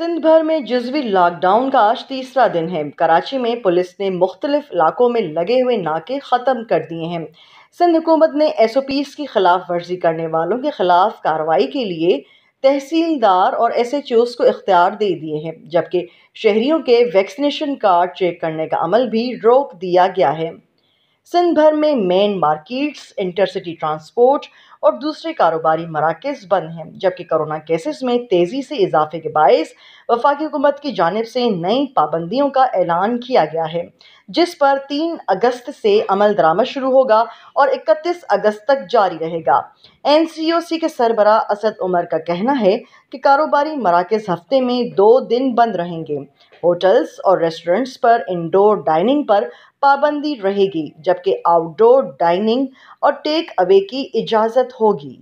सिंध भर में जजवी लॉकडाउन का आज तीसरा दिन है कराची में पुलिस ने मुख्तलिफ इलाकों में लगे हुए नाके ख़त्म कर दिए हैं सिंध हुकूमत ने एस ओ पीज़ की खिलाफ वर्जी करने वालों के खिलाफ कार्रवाई के लिए तहसीलदार और एस एच ओज़ को इख्तियार दे दिए हैं जबकि शहरीों के वैक्सीनेशन कार्ड चेक करने का अमल भी रोक दिया गया है सिंध भर में मेन मार्केट्स इंटरसिटी ट्रांसपोर्ट और दूसरे कारोबारी मराकज़ बंद हैं जबकि कोरोना केसेस में तेज़ी से इजाफे के बायस वफाकी हुकूमत की जानब से नई पाबंदियों का ऐलान किया गया है जिस पर तीन अगस्त से अमल दरामद शुरू होगा और इकतीस अगस्त तक जारी रहेगा एन सी ओ सी के सरबरा असद उमर का कहना है कि कारोबारी मराकज़ हफ्ते में दो दिन बंद रहेंगे होटल्स और रेस्टोरेंट्स पर इंडोर डाइनिंग पर पाबंदी रहेगी जबकि आउटडोर डाइनिंग और टेक अवे की इजाज़त होगी